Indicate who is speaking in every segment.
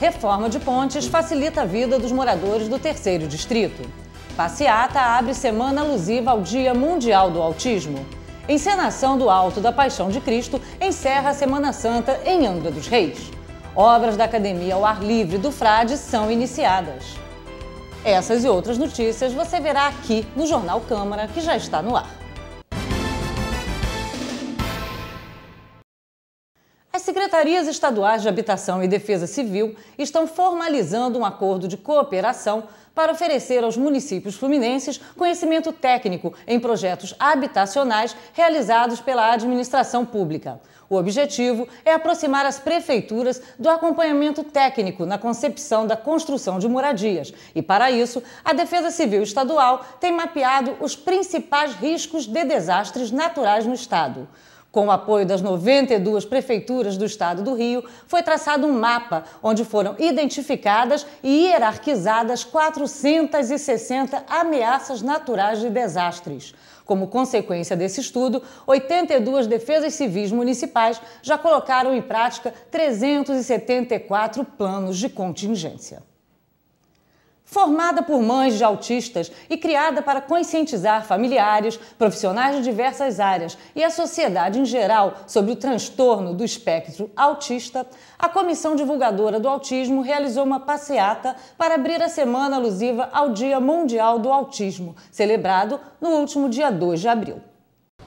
Speaker 1: Reforma de pontes facilita a vida dos moradores do terceiro distrito. Passeata abre semana alusiva ao Dia Mundial do Autismo. Encenação do Alto da Paixão de Cristo encerra a Semana Santa em Angra dos Reis. Obras da Academia ao Ar Livre do Frade são iniciadas. Essas e outras notícias você verá aqui no Jornal Câmara, que já está no ar. secretarias estaduais de Habitação e Defesa Civil estão formalizando um acordo de cooperação para oferecer aos municípios fluminenses conhecimento técnico em projetos habitacionais realizados pela administração pública. O objetivo é aproximar as prefeituras do acompanhamento técnico na concepção da construção de moradias. E, para isso, a Defesa Civil Estadual tem mapeado os principais riscos de desastres naturais no Estado. Com o apoio das 92 prefeituras do estado do Rio, foi traçado um mapa onde foram identificadas e hierarquizadas 460 ameaças naturais de desastres. Como consequência desse estudo, 82 defesas civis municipais já colocaram em prática 374 planos de contingência. Formada por mães de autistas e criada para conscientizar familiares, profissionais de diversas áreas e a sociedade em geral sobre o transtorno do espectro autista, a Comissão Divulgadora do Autismo realizou uma passeata para abrir a semana alusiva ao Dia Mundial do Autismo, celebrado no último dia 2 de abril.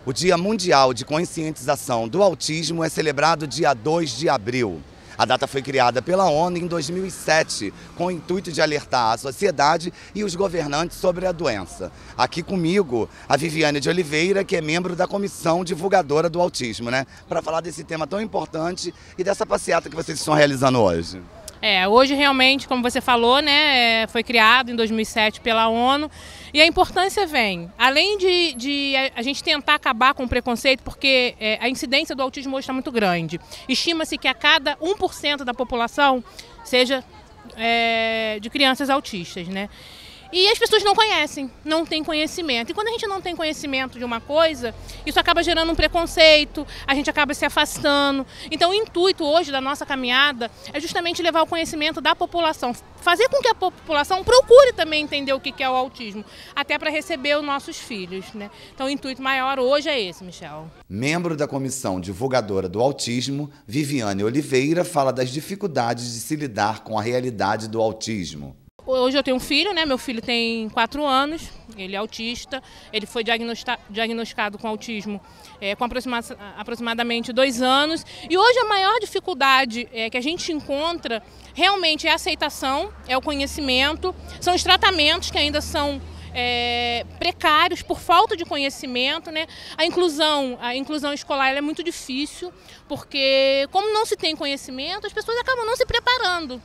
Speaker 1: O Dia Mundial de Conscientização do Autismo é celebrado dia 2 de abril. A data foi criada pela ONU em 2007 com o intuito de alertar a sociedade e os governantes sobre a doença. Aqui comigo, a Viviane de Oliveira, que é membro da comissão divulgadora do autismo, né? Para falar desse tema tão importante e dessa passeata que vocês estão realizando hoje.
Speaker 2: É, hoje realmente, como você falou, né, é, foi criado em 2007 pela ONU e a importância vem, além de, de a gente tentar acabar com o preconceito, porque é, a incidência do autismo hoje está muito grande. Estima-se que a cada 1% da população seja é, de crianças autistas, né? E as pessoas não conhecem, não têm conhecimento. E quando a gente não tem conhecimento de uma coisa, isso acaba gerando um preconceito, a gente acaba se afastando. Então, o intuito hoje da nossa caminhada é justamente levar o conhecimento da população, fazer com que a população procure também entender o que é o autismo, até para receber os nossos filhos. Né? Então, o intuito maior hoje é esse, Michel.
Speaker 1: Membro da comissão divulgadora do autismo, Viviane Oliveira fala das dificuldades de se lidar com a realidade do autismo.
Speaker 2: Hoje eu tenho um filho, né? Meu filho tem 4 anos, ele é autista. Ele foi diagnosticado com autismo é, com aproxima aproximadamente dois anos. E hoje a maior dificuldade é, que a gente encontra realmente é a aceitação, é o conhecimento, são os tratamentos que ainda são é, precários por falta de conhecimento, né? A inclusão, a inclusão escolar é muito difícil, porque como não se tem conhecimento, as pessoas acabam não se preparando.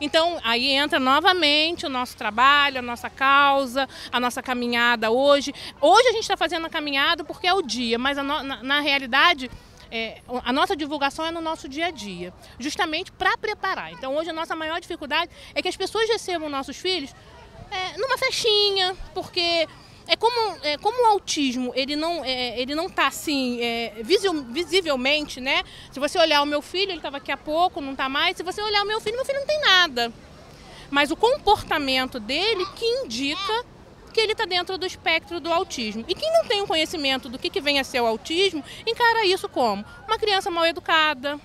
Speaker 2: Então, aí entra novamente o nosso trabalho, a nossa causa, a nossa caminhada hoje. Hoje a gente está fazendo a caminhada porque é o dia, mas no, na, na, realidade. É, a nossa divulgação é no nosso dia a dia, justamente para preparar. Então, hoje a nossa maior dificuldade é que as pessoas recebam nossos filhos é, numa festinha, porque é como, é, como o autismo ele não é, ele não está assim é, visivelmente, né? Se você olhar o meu filho, ele estava aqui há pouco, não está mais. Se você olhar o meu filho, meu filho não tem nada. Mas o comportamento dele que indica que ele está dentro do espectro do autismo. E quem não tem o um conhecimento do que, que vem a ser o autismo, encara isso como uma criança mal educada,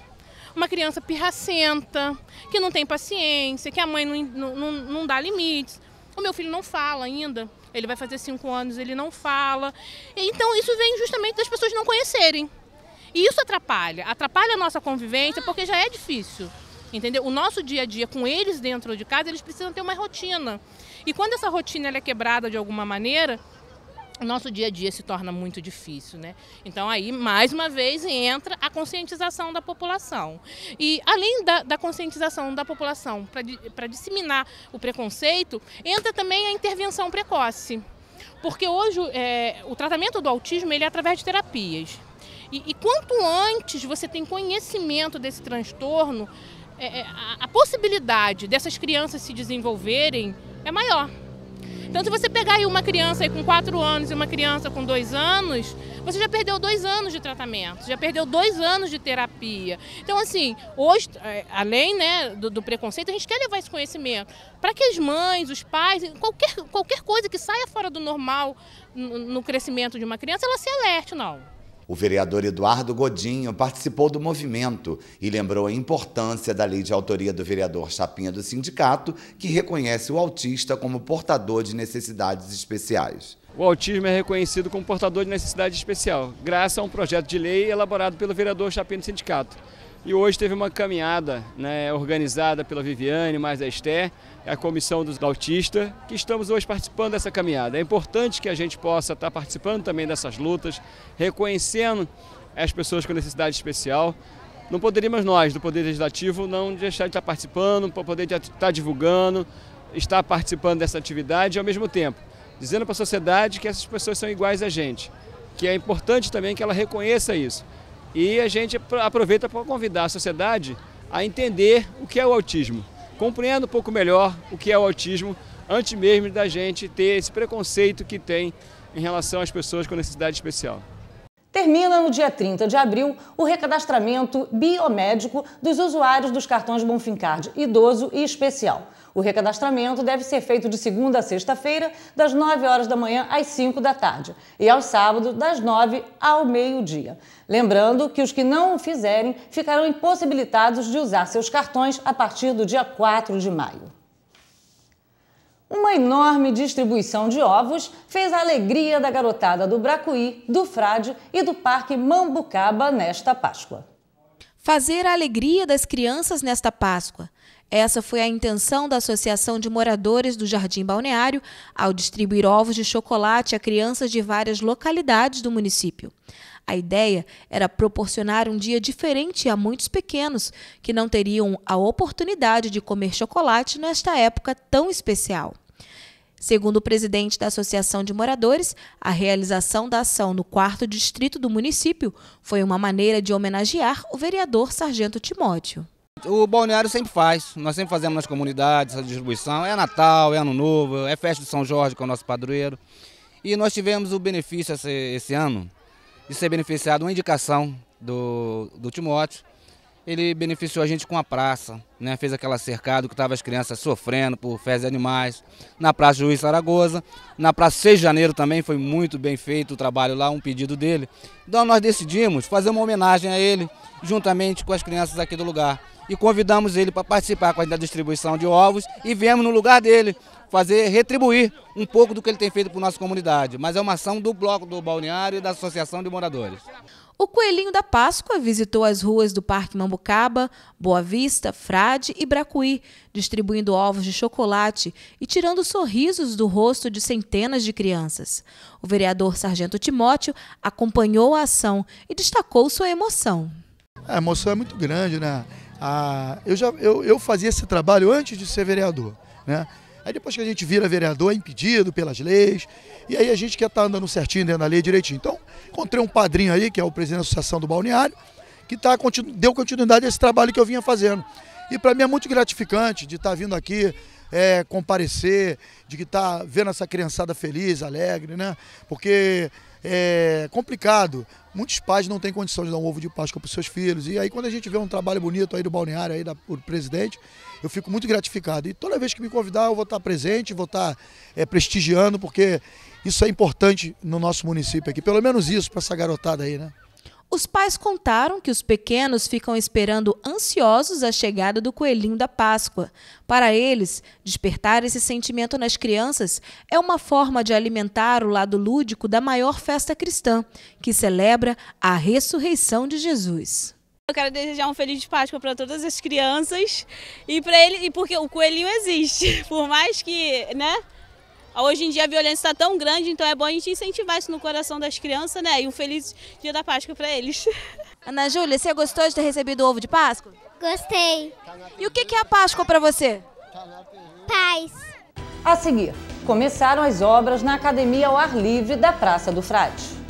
Speaker 2: uma criança pirracenta, que não tem paciência, que a mãe não, não, não dá limites. O meu filho não fala ainda, ele vai fazer cinco anos, ele não fala. Então isso vem justamente das pessoas não conhecerem. E isso atrapalha, atrapalha a nossa convivência porque já é difícil. Entendeu? O nosso dia a dia com eles dentro de casa, eles precisam ter uma rotina. E quando essa rotina é quebrada de alguma maneira, o nosso dia a dia se torna muito difícil, né? Então aí, mais uma vez, entra a conscientização da população. E além da, da conscientização da população para disseminar o preconceito, entra também a intervenção precoce. Porque hoje é, o tratamento do autismo ele é através de terapias. E, e quanto antes você tem conhecimento desse transtorno, é, é a, a possibilidade dessas crianças se desenvolverem é maior. Então, se você pegar aí uma criança aí com 4 anos e uma criança com 2 anos, você já perdeu dois anos de tratamento, já perdeu dois anos de terapia. Então, assim, hoje, é, além né, do, do preconceito, a gente quer levar esse conhecimento para que as mães, os pais, qualquer, qualquer coisa que saia fora do normal no, no crescimento de uma criança, ela se alerte, não.
Speaker 1: O vereador Eduardo Godinho participou do movimento e lembrou a importância da lei de autoria do vereador Chapinha do Sindicato, que reconhece o autista como portador de necessidades especiais.
Speaker 3: O autismo é reconhecido como portador de necessidade especial, graças a um projeto de lei elaborado pelo vereador Chapinha do Sindicato. E hoje teve uma caminhada né, organizada pela Viviane, mais a Esté, a Comissão dos Autistas, que estamos hoje participando dessa caminhada. É importante que a gente possa estar participando também dessas lutas, reconhecendo as pessoas com necessidade especial. Não poderíamos nós, do Poder Legislativo, não deixar de estar participando, para poder estar divulgando, estar participando dessa atividade e, ao mesmo tempo, dizendo para a sociedade que essas pessoas são iguais a gente, que é importante também que ela reconheça isso. E a gente aproveita para convidar a sociedade a entender o que é o autismo, compreendendo um pouco melhor o que é o autismo, antes mesmo da gente ter esse preconceito que tem em relação às pessoas com necessidade especial.
Speaker 1: Termina no dia 30 de abril o recadastramento biomédico dos usuários dos cartões Bonfim Card idoso e especial. O recadastramento deve ser feito de segunda a sexta-feira, das 9 horas da manhã às 5 da tarde, e ao sábado, das 9 ao meio-dia. Lembrando que os que não o fizerem ficarão impossibilitados de usar seus cartões a partir do dia 4 de maio. Uma enorme distribuição de ovos fez a alegria da garotada do Bracuí, do Frade e do Parque Mambucaba nesta Páscoa. Fazer a alegria das crianças nesta
Speaker 3: Páscoa. Essa foi a intenção da Associação de Moradores do Jardim Balneário ao distribuir ovos de chocolate a crianças de várias localidades do município. A ideia era proporcionar um dia diferente a muitos pequenos que não teriam a oportunidade de comer chocolate nesta época tão especial. Segundo o presidente da Associação de Moradores, a realização da ação no quarto distrito do município foi uma maneira de homenagear o vereador Sargento Timóteo.
Speaker 2: O balneário sempre faz, nós sempre fazemos nas comunidades essa distribuição. É Natal, é Ano Novo, é festa de São Jorge, que é o nosso padroeiro. E nós tivemos o benefício esse, esse ano de ser beneficiado uma indicação do, do Timóteo, ele beneficiou a gente com a praça, né? fez aquela cercado que estava as crianças sofrendo por fezes animais, na Praça Juiz Saragoza, na Praça 6 de Janeiro também foi muito bem feito o trabalho lá, um pedido dele. Então nós decidimos fazer uma homenagem a ele, juntamente com as crianças aqui do lugar. E convidamos ele para participar com a distribuição de ovos e viemos no lugar dele fazer, retribuir um pouco do que ele tem feito para a nossa comunidade. Mas é uma ação do bloco do balneário e da associação de moradores.
Speaker 3: O Coelhinho da Páscoa visitou as ruas do Parque Mambucaba, Boa Vista, Frade e Bracuí, distribuindo ovos de chocolate e tirando sorrisos do rosto de centenas de crianças. O vereador Sargento Timóteo acompanhou a ação e destacou sua emoção. A emoção é muito grande, né? Ah, eu, já, eu, eu fazia esse trabalho antes de ser vereador, né? Aí depois que a gente vira vereador, é impedido pelas leis. E aí a gente quer estar tá andando certinho dentro da lei direitinho. Então, encontrei um padrinho aí, que é o presidente da Associação do Balneário, que tá, deu continuidade a esse trabalho que eu vinha fazendo. E para mim é muito gratificante de estar tá vindo aqui é, comparecer, de estar tá vendo essa criançada feliz, alegre, né? Porque é complicado. Muitos pais não têm condição de dar um ovo de Páscoa para os seus filhos. E aí, quando a gente vê um trabalho bonito aí do balneário, aí da, do presidente, eu fico muito gratificado. E toda vez que me convidar, eu vou estar presente, vou estar é, prestigiando, porque isso é importante no nosso município aqui. Pelo menos isso para essa garotada aí, né? Os pais contaram que os pequenos ficam esperando ansiosos a chegada do coelhinho da Páscoa. Para eles, despertar esse sentimento nas crianças é uma forma de alimentar o lado lúdico da maior festa cristã, que celebra a ressurreição de Jesus. Eu quero desejar um feliz Páscoa para todas as crianças e para ele e porque o coelhinho existe, por mais que, né, Hoje em dia a violência está tão grande, então é bom a gente incentivar isso no coração das crianças, né? E um feliz dia da Páscoa para eles. Ana Júlia, você gostou de ter recebido o ovo de Páscoa? Gostei.
Speaker 1: E o que é a Páscoa para você? Paz. A seguir, começaram as obras na Academia ao Ar Livre da Praça do Frade.